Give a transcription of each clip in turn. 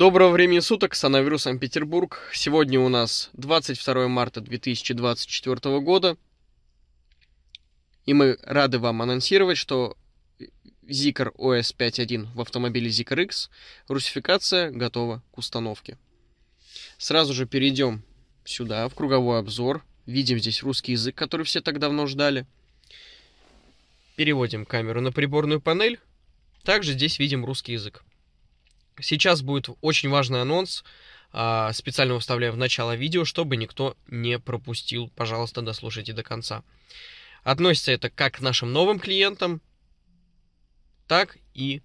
Доброго времени суток, с Санкт-Петербург. Сегодня у нас 22 марта 2024 года. И мы рады вам анонсировать, что Zikr OS 5.1 в автомобиле Zikr X русификация готова к установке. Сразу же перейдем сюда, в круговой обзор. Видим здесь русский язык, который все так давно ждали. Переводим камеру на приборную панель. Также здесь видим русский язык. Сейчас будет очень важный анонс. А, специально вставляю в начало видео, чтобы никто не пропустил. Пожалуйста, дослушайте до конца. Относится это как к нашим новым клиентам, так и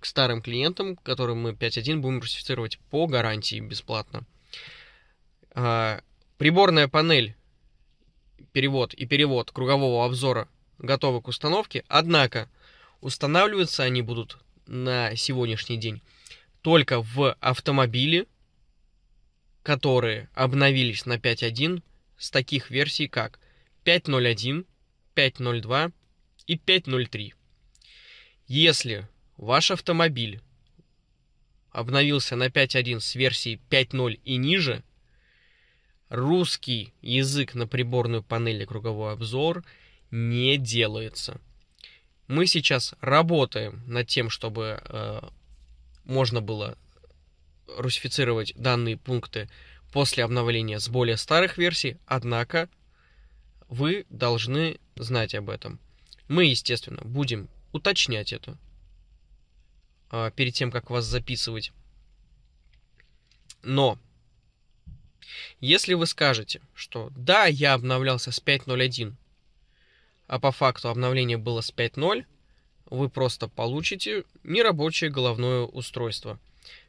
к старым клиентам, которым мы 5.1 будем русифицировать по гарантии бесплатно. А, приборная панель, перевод и перевод кругового обзора готовы к установке, однако устанавливаться они будут на сегодняшний день только в автомобиле, которые обновились на 5.1 с таких версий, как 5.01, 5.02 и 5.03. Если ваш автомобиль обновился на 5.1 с версии 5.0 и ниже, русский язык на приборную панели круговой обзор не делается – мы сейчас работаем над тем, чтобы э, можно было русифицировать данные пункты после обновления с более старых версий, однако вы должны знать об этом. Мы, естественно, будем уточнять это э, перед тем, как вас записывать. Но если вы скажете, что да, я обновлялся с 5.01 а по факту обновление было с 5.0, вы просто получите нерабочее головное устройство,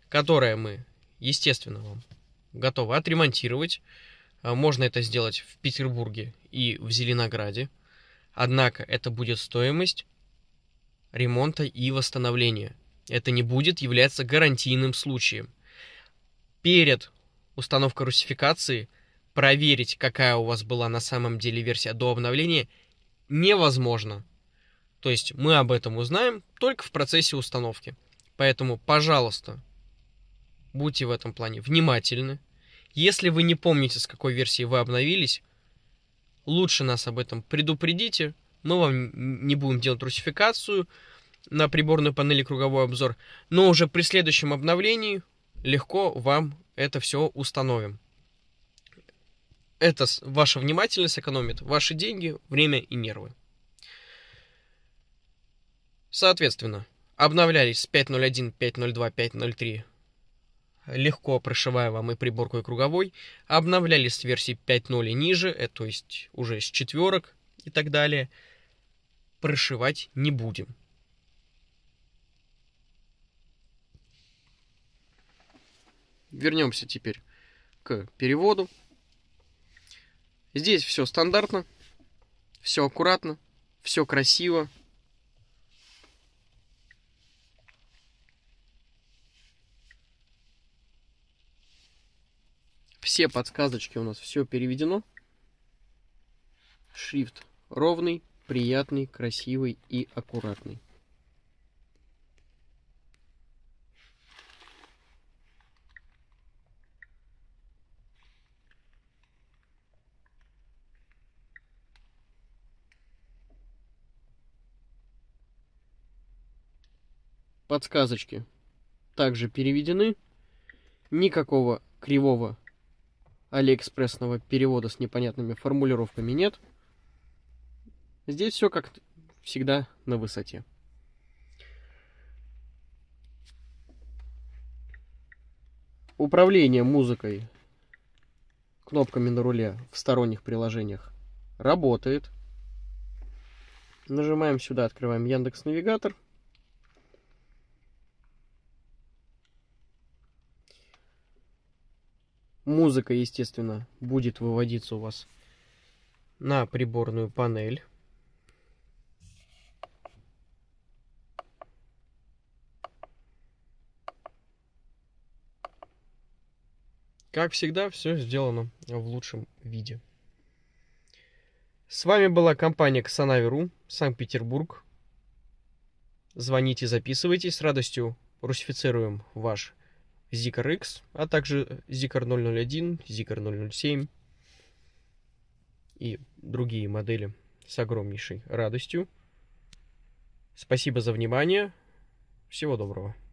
которое мы, естественно, вам готовы отремонтировать. А, можно это сделать в Петербурге и в Зеленограде. Однако это будет стоимость ремонта и восстановления. Это не будет являться гарантийным случаем. Перед установкой русификации проверить, какая у вас была на самом деле версия до обновления – невозможно. То есть мы об этом узнаем только в процессе установки. Поэтому, пожалуйста, будьте в этом плане внимательны. Если вы не помните, с какой версии вы обновились, лучше нас об этом предупредите. Мы вам не будем делать русификацию на приборной панели круговой обзор, но уже при следующем обновлении легко вам это все установим это ваша внимательность экономит ваши деньги, время и нервы. Соответственно, обновлялись с 5.01, 5.02, 5.03 легко прошивая вам и приборку, и круговой, обновлялись с версии 5.0 и ниже, э, то есть уже с четверок и так далее, прошивать не будем. Вернемся теперь к переводу. Здесь все стандартно, все аккуратно, все красиво. Все подсказочки у нас все переведено. Шрифт ровный, приятный, красивый и аккуратный. подсказочки также переведены. Никакого кривого алиэкспрессного перевода с непонятными формулировками нет. Здесь все как всегда на высоте. Управление музыкой кнопками на руле в сторонних приложениях работает. Нажимаем сюда, открываем Яндекс Навигатор – Музыка, естественно, будет выводиться у вас на приборную панель. Как всегда, все сделано в лучшем виде. С вами была компания Ксанаверу, Санкт-Петербург. Звоните, записывайтесь, с радостью русифицируем ваш Zikr X, а также Zikr 001, Zikr 007 и другие модели с огромнейшей радостью. Спасибо за внимание. Всего доброго.